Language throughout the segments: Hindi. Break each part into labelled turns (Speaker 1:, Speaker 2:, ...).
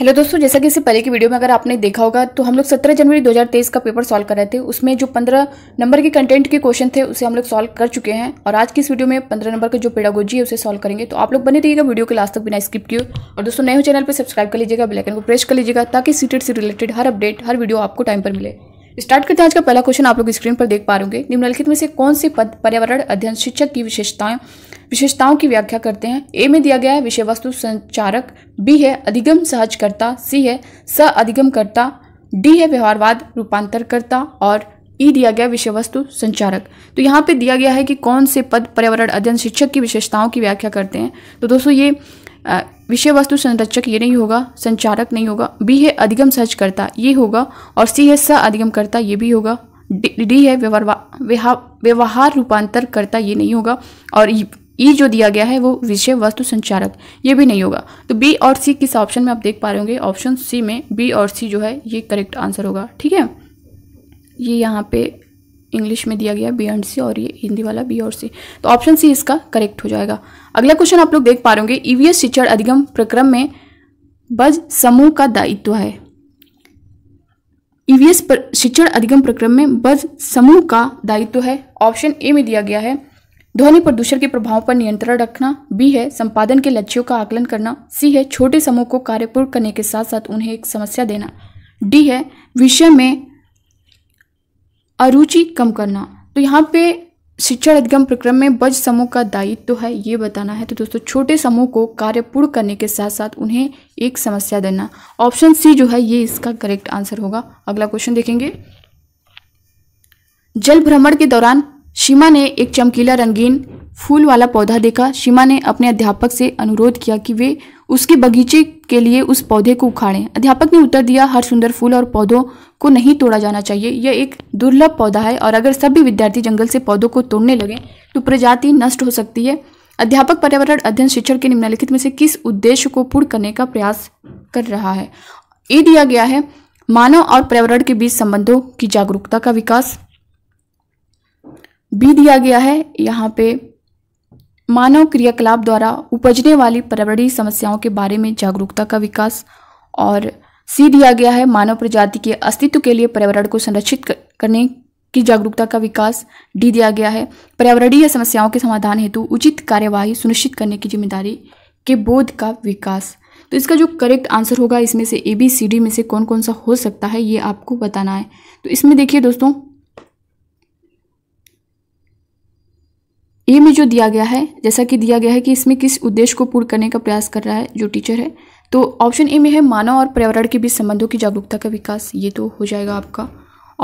Speaker 1: हेलो दोस्तों जैसा कि इससे पहले की वीडियो में अगर आपने देखा होगा तो हम लोग 17 जनवरी 2023 का पेपर सॉल्व कर रहे थे उसमें जो 15 नंबर के कंटेंट के क्वेश्चन थे उसे हम लोग सॉल्व कर चुके हैं और आज की इस वीडियो में 15 नंबर का जो पेडागोजी है उसे सॉल्व करेंगे तो आप लोग बने रहिएगा वीडियो के लास्ट तक बिना स्किप किए और दोस्तों नए चैनल पर सब्सक्राइब कर लीजिएगा बेलाइकन को प्रेस कर लीजिएगा ताकि सीटेट से रिलेटेड हर अपडेट हर वीडियो आपको टाइम पर मिले स्टार्ट करते हैं आज का पहला क्वेश्चन आप लोग स्क्रीन पर देख पा रहे निम्नलिखित में से कौन से पद पर्यावरण अध्ययन शिक्षक की विशेषताएं विशेषताओं की व्याख्या करते हैं ए में दिया गया है विषय वस्तु संचारक बी है अधिगम सहजकर्ता सी है स अधिगमकर्ता डी है व्यवहारवाद रूपांतरकर्ता और ई e दिया गया विषय वस्तु संचारक तो यहाँ पे दिया गया है कि कौन से पद पर्यावरण अध्ययन शिक्षक की विशेषताओं की व्याख्या करते हैं तो दोस्तों ये विषय वस्तु संरक्षक ये नहीं होगा संचारक नहीं होगा बी है अधिगम सहज करता ये होगा और सी है सह अधिगम करता ये भी होगा डी है व्यवहार रूपांतर करता ये नहीं होगा और ई जो दिया गया है वो विषय वस्तु संचारक ये भी नहीं होगा तो बी और सी किस ऑप्शन में आप देख पा रहे होंगे ऑप्शन सी में बी और सी जो है ये करेक्ट आंसर होगा ठीक है ये यहाँ पे इंग्लिश में दिया गया बी एंड सी और ये हिंदी वाला बी और सी तो ऑप्शन सी इसका करेक्ट हो जाएगा अगला क्वेश्चन आप लोग देख पा रहे होंगे ईवीएस e शिक्षण अधिगम प्रक्रम में बज समूह का दायित्व है ईवीएस e शिक्षण अधिगम प्रक्रम में बज समूह का दायित्व है ऑप्शन ए में दिया गया है ध्वनि प्रदूषण के प्रभाव पर नियंत्रण रखना बी है संपादन के लक्ष्यों का आकलन करना सी है छोटे समूह को कार्यपूर्ण करने के साथ साथ उन्हें एक समस्या देना डी है विषय में अरुचि कम करना तो यहाँ पे शिक्षण अधिगम प्रक्रम में बज समूह का दायित्व तो है ये बताना है तो दोस्तों छोटे समूह को कार्य पूर्ण करने के साथ साथ उन्हें एक समस्या देना ऑप्शन सी जो है ये इसका करेक्ट आंसर होगा अगला क्वेश्चन देखेंगे जल भ्रमण के दौरान शिमा ने एक चमकीला रंगीन फूल वाला पौधा देखा शिमा ने अपने अध्यापक से अनुरोध किया कि वे उसके बगीचे के लिए उस पौधे को उखाड़ें अध्यापक ने उत्तर दिया हर सुंदर फूल और पौधों को नहीं तोड़ा जाना चाहिए यह एक दुर्लभ पौधा है और अगर सभी विद्यार्थी जंगल से पौधों को तोड़ने लगें तो प्रजाति नष्ट हो सकती है अध्यापक पर्यावरण अध्ययन शिक्षण के निम्नलिखित में से किस उद्देश्य को पूर्ण करने का प्रयास कर रहा है ये दिया गया है मानव और पर्यावरण के बीच संबंधों की जागरूकता का विकास बी दिया गया है यहाँ पे मानव क्रियाकलाप द्वारा उपजने वाली पर्यावरणीय समस्याओं के बारे में जागरूकता का विकास और सी दिया गया है मानव प्रजाति के अस्तित्व के लिए पर्यावरण को संरक्षित करने की जागरूकता का विकास डी दिया गया है पर्यावरणीय समस्याओं के समाधान हेतु उचित कार्यवाही सुनिश्चित करने की जिम्मेदारी के बोध का विकास तो इसका जो करेक्ट आंसर होगा इसमें से ए बी सी डी में से कौन कौन सा हो सकता है ये आपको बताना है तो इसमें देखिए दोस्तों ए में जो दिया गया है जैसा कि दिया गया है कि इसमें किस उद्देश्य को पूर्ण करने का प्रयास कर रहा है जो टीचर है तो ऑप्शन ए में है मानव और पर्यावरण के बीच संबंधों की जागरूकता का विकास ये तो हो जाएगा आपका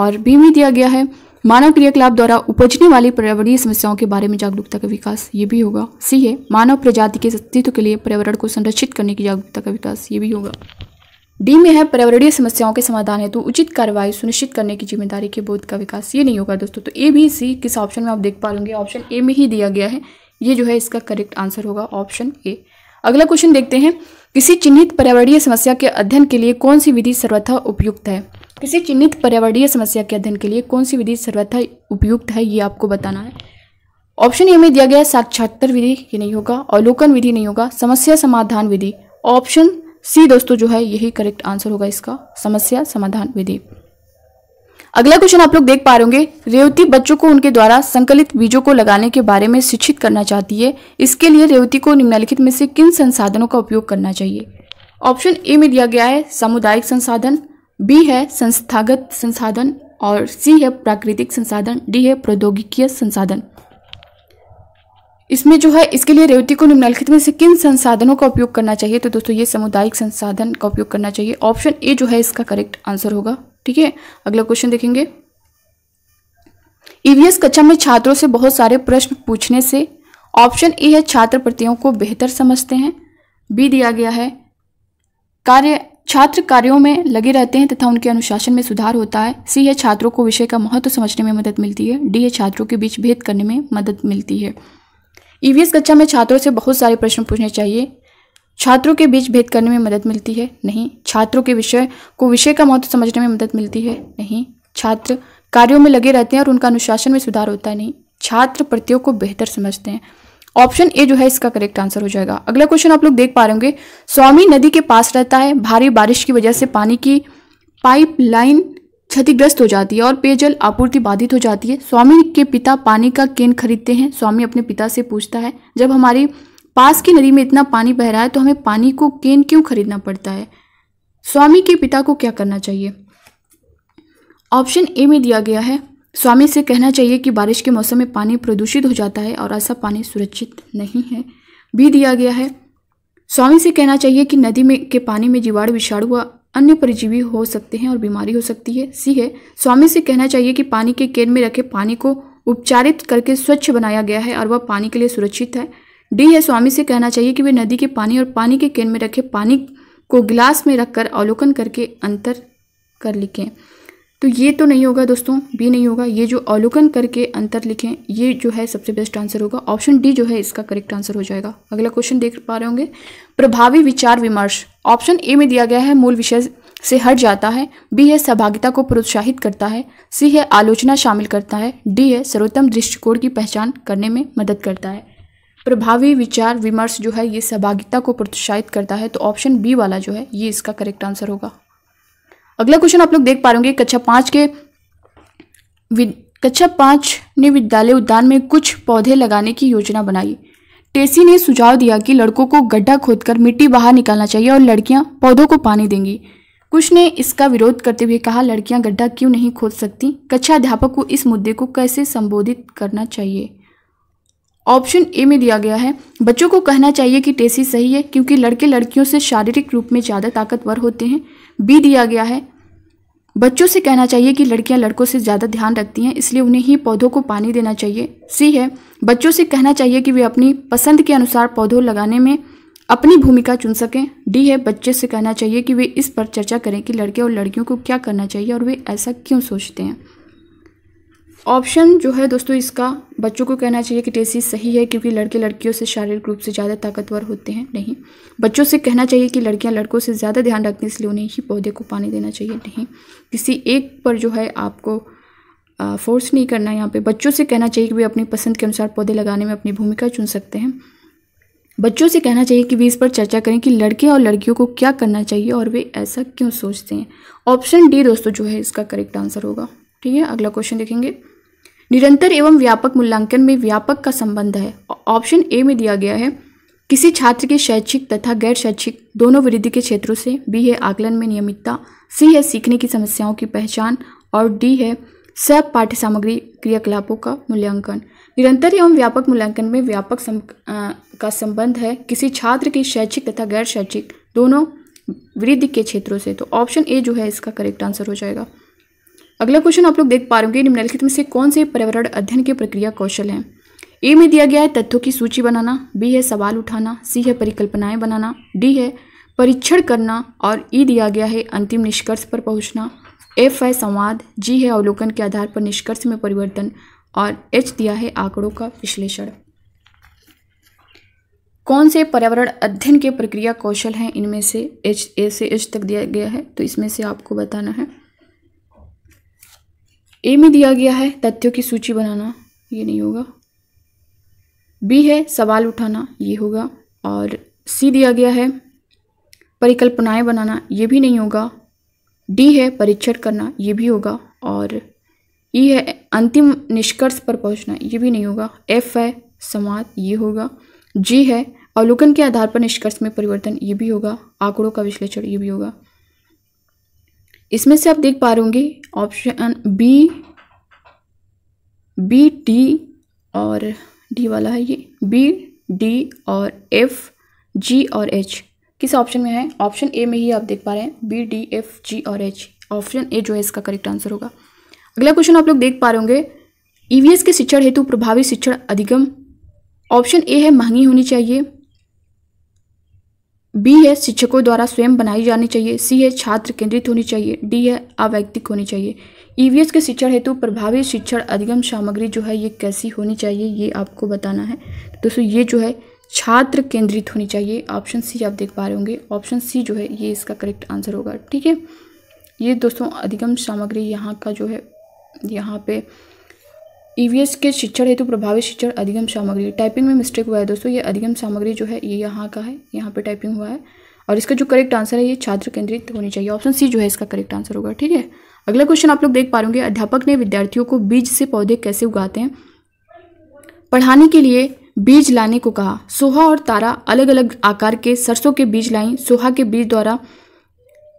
Speaker 1: और बी में दिया गया है मानव क्रियाकलाप द्वारा उपजने वाली पर्यावरणीय समस्याओं के बारे में जागरूकता का विकास ये भी होगा सी है मानव प्रजाति के अस्तित्व के लिए पर्यावरण को संरक्षित करने की जागरूकता का विकास ये भी होगा डी में है पर्यावरणीय समस्याओं के समाधान हेतु उचित कार्रवाई सुनिश्चित करने की जिम्मेदारी के बोध का विकास ये नहीं होगा दोस्तों तो ए बी सी किस ऑप्शन में आप देख पा लूंगे ऑप्शन ए में ही दिया गया है ये जो है इसका करेक्ट आंसर होगा ऑप्शन ए अगला क्वेश्चन देखते हैं किसी चिन्हित पर्यावरणीय समस्या के अध्ययन के लिए कौन सी विधि सर्वथा उपयुक्त है किसी चिन्हित पर्यावरणीय समस्या के अध्ययन के लिए कौन सी विधि सर्वथा उपयुक्त है ये आपको बताना है ऑप्शन ए में दिया गया साक्षात्तर विधि ये नहीं होगा अवलोकन विधि नहीं होगा समस्या समाधान विधि ऑप्शन सी दोस्तों जो है यही करेक्ट आंसर होगा इसका समस्या समाधान विधि अगला क्वेश्चन आप लोग देख पा रहे होंगे रेवती बच्चों को उनके द्वारा संकलित बीजों को लगाने के बारे में शिक्षित करना चाहती है इसके लिए रेवती को निम्नलिखित में से किन संसाधनों का उपयोग करना चाहिए ऑप्शन ए में दिया गया है सामुदायिक संसाधन बी है संस्थागत संसाधन और सी है प्राकृतिक संसाधन डी है प्रौद्योगिकीय संसाधन इसमें जो है इसके लिए रेवती को निम्नलिखित में से किन संसाधनों का उपयोग करना चाहिए तो दोस्तों ये सामुदायिक संसाधन का उपयोग करना चाहिए ऑप्शन ए जो है इसका करेक्ट आंसर होगा ठीक है अगला क्वेश्चन देखेंगे ईवीएस e कक्षा में छात्रों से बहुत सारे प्रश्न पूछने से ऑप्शन ए है छात्र प्रतियों को बेहतर समझते हैं बी दिया गया है कार्य छात्र कार्यों में लगे रहते हैं तथा उनके अनुशासन में सुधार होता है सी है छात्रों को विषय का महत्व समझने में मदद मिलती है डी है छात्रों के बीच भेद करने में मदद मिलती है ईवीएस e कक्षा में छात्रों से बहुत सारे प्रश्न पूछने चाहिए छात्रों के बीच भेद करने में मदद मिलती है नहीं छात्रों के विषय को विषय का महत्व समझने में मदद मिलती है नहीं छात्र कार्यों में लगे रहते हैं और उनका अनुशासन में सुधार होता है नहीं छात्र प्रतियों को बेहतर समझते हैं ऑप्शन ए जो है इसका करेक्ट आंसर हो जाएगा अगला क्वेश्चन आप लोग देख पा रहे होंगे स्वामी नदी के पास रहता है भारी बारिश की वजह से पानी की पाइपलाइन क्षतिग्रस्त हो जाती है और पेयजल आपूर्ति बाधित हो जाती है स्वामी के पिता पानी का केन खरीदते हैं स्वामी अपने पिता से पूछता है जब हमारी पास की नदी में इतना पानी बह रहा है तो हमें पानी को केन क्यों खरीदना पड़ता है स्वामी के पिता को क्या करना चाहिए ऑप्शन ए में दिया गया है स्वामी से कहना चाहिए कि बारिश के मौसम में पानी प्रदूषित हो जाता है और ऐसा पानी सुरक्षित नहीं है बी दिया गया है स्वामी से कहना चाहिए कि नदी में के पानी में जीवाणु विषाणु अन्य परिजीवी हो सकते हैं और बीमारी हो सकती है सी है स्वामी से कहना चाहिए कि पानी के केन में रखे पानी को उपचारित करके स्वच्छ बनाया गया है और वह पानी के लिए सुरक्षित है डी है स्वामी से कहना चाहिए कि वे नदी के पानी और पानी के केन में रखे पानी को गिलास में रखकर अवलोकन करके अंतर कर लिखें तो ये तो नहीं होगा दोस्तों बी नहीं होगा ये जो अवलोकन करके अंतर लिखें ये जो है सबसे बेस्ट आंसर होगा ऑप्शन डी जो है इसका करेक्ट आंसर हो जाएगा अगला क्वेश्चन देख पा रहे होंगे प्रभावी विचार विमर्श ऑप्शन ए में दिया गया है मूल विषय से हट जाता है बी है सहभागिता को प्रोत्साहित करता है सी है आलोचना शामिल करता है डी है सर्वोत्तम दृष्टिकोण की पहचान करने में मदद करता है प्रभावी विचार विमर्श जो है ये सहभागिता को प्रोत्साहित करता है तो ऑप्शन बी वाला जो है ये इसका करेक्ट आंसर होगा अगला क्वेश्चन आप लोग देख पा रहे होंगे कक्षा पांच के कक्षा पांच ने विद्यालय उद्यान में कुछ पौधे लगाने की योजना बनाई टेसी ने सुझाव दिया कि लड़कों को गड्ढा खोदकर मिट्टी बाहर निकालना चाहिए और लड़कियां पौधों को पानी देंगी कुछ ने इसका विरोध करते हुए कहा लड़कियां गड्ढा क्यों नहीं खोद सकती कक्षा अध्यापक को इस मुद्दे को कैसे संबोधित करना चाहिए ऑप्शन ए में दिया गया है बच्चों को कहना चाहिए कि टेसी सही है क्योंकि लड़के लड़कियों से शारीरिक रूप में ज़्यादा ताकतवर होते हैं बी दिया गया है बच्चों से कहना चाहिए कि लड़कियां लड़कों से ज़्यादा ध्यान रखती हैं इसलिए उन्हें ही पौधों को पानी देना चाहिए सी है बच्चों से कहना चाहिए कि वे अपनी पसंद के अनुसार पौधों लगाने में अपनी भूमिका चुन सकें डी है बच्चे से कहना चाहिए कि वे इस पर चर्चा करें कि लड़के और लड़कियों को क्या करना चाहिए और वे ऐसा क्यों सोचते हैं ऑप्शन जो है दोस्तों इसका बच्चों को कहना चाहिए कि टेसिस सही है क्योंकि लड़के लड़कियों से शारीरिक रूप से ज़्यादा ताकतवर होते हैं नहीं बच्चों से कहना चाहिए कि लड़कियां लड़कों से ज़्यादा ध्यान रखती हैं इसलिए उन्हें ही पौधे को पानी देना चाहिए नहीं किसी एक पर जो है आपको फोर्स नहीं करना है यहाँ पर बच्चों से कहना चाहिए कि वे अपनी पसंद के अनुसार पौधे लगाने में अपनी भूमिका चुन सकते हैं बच्चों से कहना चाहिए कि वे इस पर चर्चा करें कि लड़के और लड़कियों को क्या करना चाहिए और वे ऐसा क्यों सोचते हैं ऑप्शन डी दोस्तों जो है इसका करेक्ट आंसर होगा ठीक है अगला क्वेश्चन देखेंगे निरंतर एवं व्यापक मूल्यांकन में व्यापक का संबंध है ऑप्शन ए में दिया गया है किसी छात्र के शैक्षिक तथा गैर शैक्षिक दोनों वृद्धि के क्षेत्रों से बी है आकलन में नियमितता सी है सीखने की समस्याओं की पहचान और डी है सब पाठ्य सामग्री क्रियाकलापों का मूल्यांकन निरंतर एवं व्यापक मूल्यांकन में व्यापक सम, आ, का संबंध है किसी छात्र के शैक्षिक तथा गैर शैक्षिक दोनों वृद्धि के क्षेत्रों से तो ऑप्शन ए जो है इसका करेक्ट आंसर हो जाएगा अगला क्वेश्चन आप लोग देख पा रहे होंगे निम्नलिखित में से कौन से पर्यावरण अध्ययन के प्रक्रिया कौशल हैं ए में दिया गया है तथ्यों की सूची बनाना बी है सवाल उठाना सी है परिकल्पनाएं बनाना डी है परीक्षण करना और ई e दिया गया है अंतिम निष्कर्ष पर पहुंचना एफ है संवाद जी है अवलोकन के आधार पर निष्कर्ष में परिवर्तन और एच दिया है आंकड़ों का विश्लेषण कौन से पर्यावरण अध्ययन के प्रक्रिया कौशल हैं इनमें से एच ए से एच तक दिया गया है तो इसमें से आपको बताना है ए में दिया गया है तथ्यों की सूची बनाना ये नहीं होगा बी है सवाल उठाना ये होगा और सी दिया गया है परिकल्पनाएं बनाना ये भी नहीं होगा डी है परीक्षण करना ये भी होगा और ई e है अंतिम निष्कर्ष पर पहुंचना ये भी नहीं होगा एफ है समाज ये होगा जी है अवलोकन के आधार पर निष्कर्ष में परिवर्तन ये भी होगा आंकड़ों का विश्लेषण ये भी होगा इसमें से आप देख पा रहे होंगे ऑप्शन बी बी डी और डी वाला है ये बी डी और एफ जी और एच किस ऑप्शन में है ऑप्शन ए में ही आप देख पा रहे हैं बी डी एफ जी और एच ऑप्शन ए जो है इसका करेक्ट आंसर होगा अगला क्वेश्चन आप लोग देख पा रहे होंगे ईवीएस e के शिक्षण हेतु प्रभावी शिक्षण अधिगम ऑप्शन ए है महंगी होनी चाहिए बी है शिक्षकों द्वारा स्वयं बनाई जानी चाहिए सी है छात्र केंद्रित होनी चाहिए डी है अवैक्तिक होनी चाहिए ईवीएस e के शिक्षण हेतु प्रभावी शिक्षण अधिगम सामग्री जो है ये कैसी होनी चाहिए ये आपको बताना है तो दोस्तों ये जो है छात्र केंद्रित होनी चाहिए ऑप्शन सी आप देख पा रहे होंगे ऑप्शन सी जो है ये इसका करेक्ट आंसर होगा ठीक है ये दोस्तों अधिगम सामग्री यहाँ का जो है यहाँ पे ईवीएस e के शिक्षण हेतु प्रभावित शिक्षण अधिगम सामग्री टाइपिंग में मिस्टेक हुआ है दोस्तों ये अधिगम सामग्री जो है ये यहाँ का है यहाँ पे टाइपिंग हुआ है और इसका जो करेक्ट आंसर है ये छात्र केंद्रित होनी चाहिए ऑप्शन सी जो है इसका करेक्ट आंसर होगा ठीक है अगला क्वेश्चन आप लोग देख पा रहे अध्यापक ने विद्यार्थियों को बीज से पौधे कैसे उगाते हैं पढ़ाने के लिए बीज लाने को कहा सोहा और तारा अलग अलग आकार के सरसों के बीज लाई सोहा के बीज द्वारा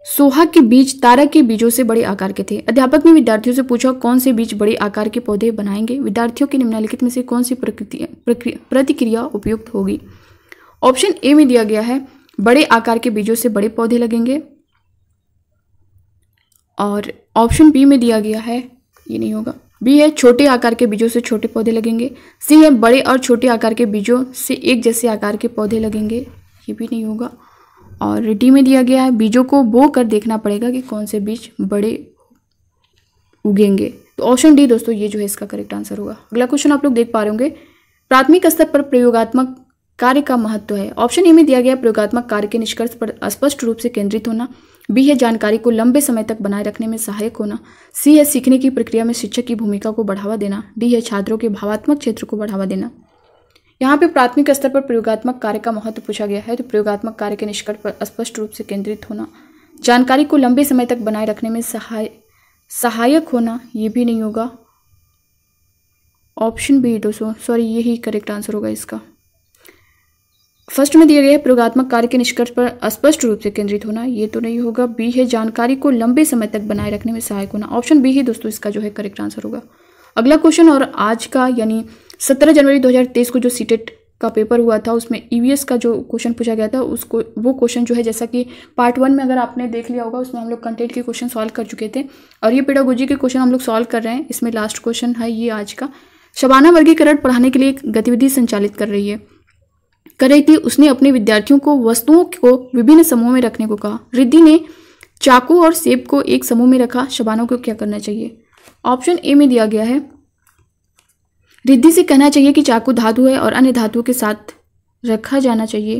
Speaker 1: सोहा के बीज तारा के बीजों से बड़े आकार के थे अध्यापक ने विद्यार्थियों से पूछा कौन से बीज बड़े आकार के पौधे बनाएंगे विद्यार्थियों के निम्नलिखित में से कौन सी प्रतिक्रिया उपयुक्त होगी ऑप्शन ए में दिया गया है बड़े आकार के बीजों से बड़े पौधे लगेंगे और ऑप्शन बी में दिया गया है ये नहीं होगा बी है छोटे आकार के बीजों से छोटे पौधे लगेंगे सी है बड़े और छोटे आकार के बीजों से एक जैसे आकार के पौधे लगेंगे ये भी नहीं होगा और डी में दिया गया है बीजों को बो कर देखना पड़ेगा कि कौन से बीज बड़े उगेंगे तो ऑप्शन डी दोस्तों ये जो है इसका करेक्ट आंसर होगा अगला क्वेश्चन आप लोग देख पा रहे होंगे प्राथमिक स्तर पर प्रयोगात्मक कार्य का महत्व है ऑप्शन ए में दिया गया प्रयोगात्मक कार्य के निष्कर्ष पर स्पष्ट रूप से केंद्रित होना बी है जानकारी को लंबे समय तक बनाए रखने में सहायक होना सी है सीखने की प्रक्रिया में शिक्षक की भूमिका को बढ़ावा देना डी है छात्रों के भावात्मक क्षेत्र को बढ़ावा देना यहाँ पे प्राथमिक स्तर पर प्रयोगात्मक कार्य का महत्व पूछा गया है तो प्रयोगात्मक कार्य के निष्कर्ष पर स्पष्ट रूप से केंद्रित होना जानकारी को लंबे समय तक बनाए रखने में सहाय सहायक होना ये भी नहीं होगा ऑप्शन बी दोस्तों सॉरी यही करेक्ट आंसर होगा इसका फर्स्ट में दिया गया है प्रयोगात्मक कार्य के निष्कर्ष पर स्पष्ट रूप से केंद्रित होना ये तो नहीं होगा बी है जानकारी को लंबे समय तक बनाए रखने में सहायक होना ऑप्शन बी ही दोस्तों इसका जो है करेक्ट आंसर होगा अगला क्वेश्चन और आज का यानी सत्रह जनवरी 2023 को जो सीटेट का पेपर हुआ था उसमें ईवीएस e का जो क्वेश्चन पूछा गया था उसको वो क्वेश्चन जो है जैसा कि पार्ट वन में अगर आपने देख लिया होगा उसमें हम लोग कंटेंट के क्वेश्चन सॉल्व कर चुके थे और ये पेडागोजी के क्वेश्चन हम लोग सॉल्व कर रहे हैं इसमें लास्ट क्वेश्चन है ये आज का शबाना वर्गीकरण पढ़ाने के लिए एक गतिविधि संचालित कर रही है कर रही थी उसने अपने विद्यार्थियों को वस्तुओं को विभिन्न समूह में रखने को कहा रिद्धि ने चाकू और सेब को एक समूह में रखा शबानों को क्या करना चाहिए ऑप्शन ए में दिया गया है रिद्धि से कहना चाहिए कि चाकू धातु है और अन्य धातुओं के साथ रखा जाना चाहिए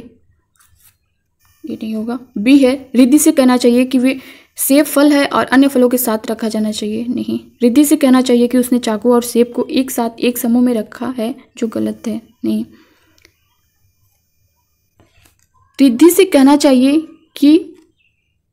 Speaker 1: ये नहीं होगा बी है रिद्धि से कहना चाहिए कि वे सेब फल है और अन्य फलों के साथ रखा जाना चाहिए नहीं रिद्धि से कहना चाहिए कि उसने चाकू और सेब को एक साथ एक समूह में रखा है जो गलत है नहीं रिद्धि से कहना चाहिए कि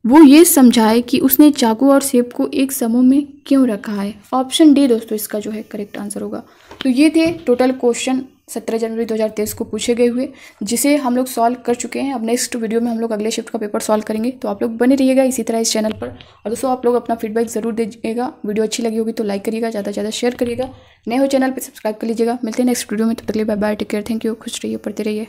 Speaker 1: वो ये समझाए कि उसने चाकू और सेब को एक समूह में क्यों रखा है ऑप्शन डी दोस्तों इसका जो है करेक्ट आंसर होगा तो ये थे टोटल क्वेश्चन सत्रह जनवरी 2023 को पूछे गए हुए जिसे हम लोग सॉल्व कर चुके हैं अब नेक्स्ट वीडियो में हम लोग अगले शिफ्ट का पेपर सॉल्व करेंगे तो आप लोग बने रहिएगा इसी तरह इस चैनल पर और दोस्तों आप लोग अपना फीडबैक जरूर दीजिएगा वीडियो अच्छी लगी होगी तो लाइक करिएगा ज़्यादा से ज़्यादा शेयर करिएगा नए हो चैनल पर सब्सक्राइब कर लीजिएगा मिलते हैं नेक्स्ट वीडियो में तो bye bye take care thank you खुश रहिए पढ़ते रहिए